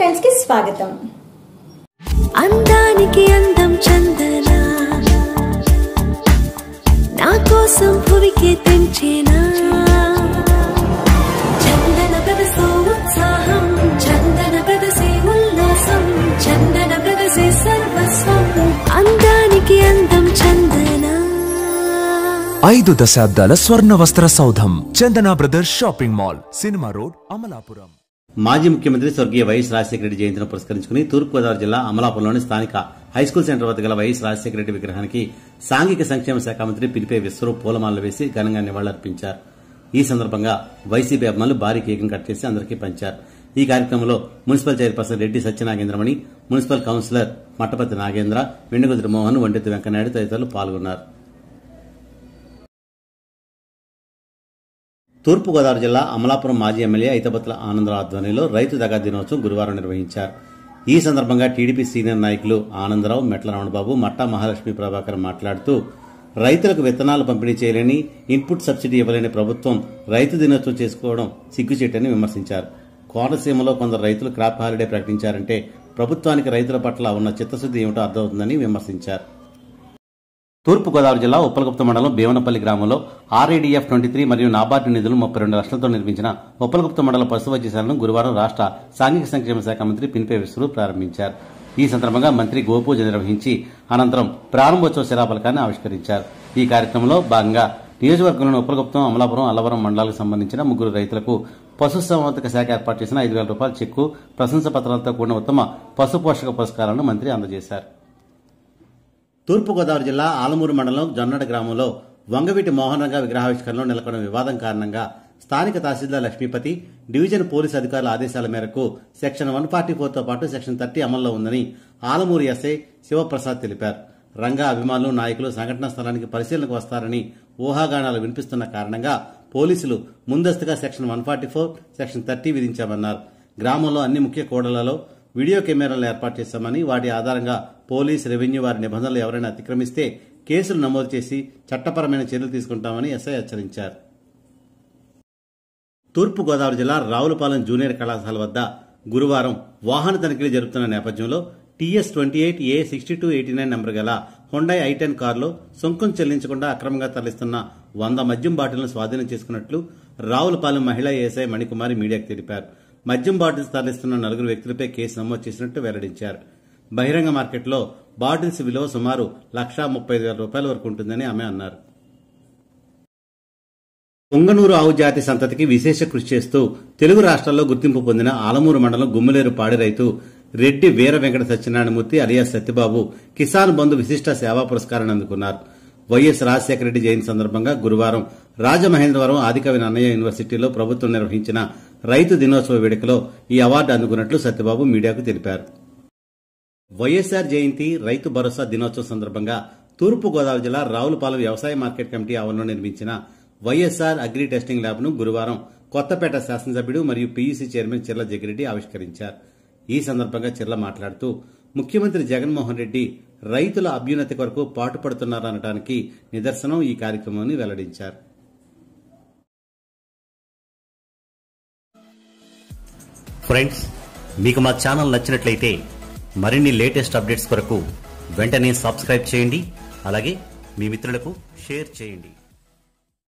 times కి స్వాగతం అందానికి అందం చందనా నా కోసం భువికి తెంచేనా చందన ప్రదసే ఉత్సాహం చందన ప్రదసే ఉల్లాసం చందన ప్రదసే సర్వస్వం అందానికి అందం ఐదు దశాబ్దాల స్వర్ణ వస్త్ర సౌధం Chandana brothers shopping mall cinema road Amalapuram మాజీ ముఖ్యమంత్రి స్వర్గీయ వైఎస్ రాజశేఖర రెడ్డి జయంతిని పురస్కరించుకుని తూర్పుగోదావరి జిల్లా అమలాపురంలోని స్థానిక హైస్కూల్ సెంటర్ వద్ద గల వైఎస్ రాజశేఖర రెడ్డి విగ్రహానికి సాంఘిక సంక్షేమ శాఖ మంత్రి పిలిపే విశ్వరూప్ పూలమాలలు వేసి ఘనంగా నివాళులర్పించారు ఈ సందర్భంగా వైసీపీ అభిమానులు భారీ కేకును కట్ చేసి అందరికీ పంచారు ఈ కార్యక్రమంలో municipal chairperson Reddy Satyanagendramani municipal councillor Mattapati Nagendra Vendugudri Mohan Vandeddu Venkanaidu తదితరులు పాల్గొన్నారు తూర్పుగోదావరి జిల్లా అమలాపురం మాజీ ఎమ్మెల్యే ఐతబత్ల ఆనందరావు ఆధ్వర్యంలో రైతు దగా దినోత్సవం గురువారం నిర్వహించారు ఈ సందర్భంగా టీడీపీ సీనియర్ నాయకులు ఆనందరావు మెట్ల రమణబాబు మట్టా మహాలక్ష్మి ప్రభాకర్ మాట్లాడుతూ రైతులకు విత్తనాలు పంపిణీ చేయలేని ఇన్పుట్ సబ్సిడీ ఇవ్వలేని ప్రభుత్వం రైతు దినోత్సవం చేసుకోవడం సిగ్గుచేటని విమర్శించారు కోనసీమలో కొందరు రైతులు క్రాప్ హాలిడే ప్రకటించారంటే ప్రభుత్వానికి రైతుల పట్ల ఉన్న చిత్తశుద్ధి ఏమిటో అర్థమవుతుందని విమర్శించారు తూర్పుగోదావరి జిల్లా ఉప్పలగుప్త మండలం భీవనపల్లి గ్రామంలో ఆర్ఏడీఎఫ్ ట్వంటీ త్రీ మరియు నాబార్డు నిధులు ముప్పై రెండు లక్షలతో నిర్మించిన ఉప్పలగుప్త మండల పశువైద్యశాలను గురువారం రాష్ట్ర సాంఘిక సంక్షేమ శాఖ మంత్రి పినిపే విశ్వరూప్ ప్రారంభించారు ఈ సందర్భంగా మంత్రి గోపూజ నిర్వహించి అనంతరం ప్రారంభోత్సవ శిలాఫలకాన్ని ఆవిష్కరించారు ఈ కార్యక్రమంలో భాగంగా నియోజకవర్గంలోని ఉప్పలగుప్తం అమలాపురం అల్లవరం మండలాలకు సంబంధించిన ముగ్గురు రైతులకు పశుసంవర్ధక శాఖ ఏర్పాటు చేసిన ఐదు వేల రూపాయల చెక్కు ప్రశంస పత్రాలతో కూడిన ఉత్తమ పశు పోషక పురస్కారాలను మంత్రి అందజేశారు తూర్పుగోదావరి జిల్లా ఆలమూరు మండలం జొన్నడ గ్రామంలో వంగవీటి మోహనరంగ విగ్రహావిష్కరణలో నెలకొన్న వివాదం కారణంగా స్థానిక తహసీల్దార్ లక్ష్మీపతి డివిజన్ పోలీస్ అధికారుల ఆదేశాల మేరకు సెక్షన్ వన్ ఫార్టీ ఫోర్తో పాటు సెక్షన్ థర్టీ అమల్లో ఉందని ఆలమూరు ఎస్ఐ శివప్రసాద్ తెలిపారు రంగా అభిమానులు నాయకులు సంఘటనా స్థలానికి పరిశీలనకు వస్తారని ఊహాగానాలు వినిపిస్తున్న కారణంగా పోలీసులు ముందస్తుగా section one forty four section thirty విధించామన్నారు గ్రామంలో అన్ని ముఖ్య కోడలలో వీడియో కెమెరాలను ఏర్పాటు చేశామని వాటి ఆధారంగా పోలీస్ రెవెన్యూ వారి నిబంధనలు ఎవరైనా అతిక్రమిస్తే కేసులు నమోదు చేసి చట్టపరమైన చర్యలు తీసుకుంటామని ఎస్ఐ హెచ్చరించారు తూర్పుగోదావరి జిల్లా రావులపాలెం జూనియర్ కళాశాల వద్ద గురువారం వాహన తనిఖీలు జరుపుతున్న నేపథ్యంలో TS twenty eight A sixty two eighty nine number గల హుండై ఐ టెన్ కారులో సుంకం చెల్లించకుండా అక్రమంగా తరలిస్తున్న వంద మద్యం బాటిల్ను స్వాధీనం చేసుకున్నట్లు రావులపాలెం మహిళా ఏఎస్ఐ మణికుమారి మీడియాకు తెలిపారు మద్యం బాటిల్స్ తరలిస్తున్న నలుగురు వ్యక్తులపై కేసు నమోదు చేసినట్టు వెల్లడించారు బహిరంగ మార్కెట్లో బాటిల్స్ విలువ సుమారు లక్షా ముప్పై వేల రూపాయల వరకు ఉంటుందని ఆమె అన్నారు పొంగనూరు ఆవు జాతి సంతతికి విశేష కృషి చేస్తూ తెలుగు రాష్ట్రాల్లో గుర్తింపు పొందిన ఆలమూరు మండలం గుమ్మిలేరు పాడి రైతు రెడ్డి వీర వెంకట సత్యనారాయణమూర్తి అలియా సత్యబాబు కిసాన్ బంధు విశిష్ట సేవా పురస్కారాన్ని అందుకున్నారు వైఎస్ రాజశేఖర రెడ్డి జయంతి సందర్భంగా గురువారం రాజమహేంద్రవరం ఆదికవి అన్నయ్య యూనివర్సిటీలో ప్రభుత్వం నిర్వహించిన రైతు దినోత్సవ వేడుకలో ఈ అవార్డు అందుకున్నట్లు సత్యబాబు మీడియాకు తెలిపారు వైఎస్సార్ జయంతి రైతు భరోసా దినోత్సవం సందర్భంగా తూర్పుగోదావరి జిల్లా రావులపాలెం వ్యవసాయ మార్కెట్ కమిటీ ఆవరణలో నిర్మించిన వైఎస్సార్ అగ్రి టెస్టింగ్ ల్యాబ్ను గురువారం కొత్తపేట శాసనసభ్యుడు మరియు పీయూసీ చైర్మన్ చిర్ల జగిరెడ్డి ఆవిష్కరించారు ఈ సందర్భంగా చిర్ల మాట్లాడుతూ ముఖ్యమంత్రి జగన్మోహన్ రెడ్డి రైతుల అభ్యున్నతి కొరకు పాటుపడుతున్నారనడానికి నిదర్శనం ఈ కార్యక్రమాన్ని వెల్లడించారు ఫ్రెండ్స్ మీకు మా ఛానల్ నచ్చినట్లయితే మరిన్ని లేటెస్ట్ అప్డేట్స్ కొరకు వెంటనే సబ్స్క్రైబ్ చేయండి అలాగే మీ మిత్రులకు షేర్ చేయండి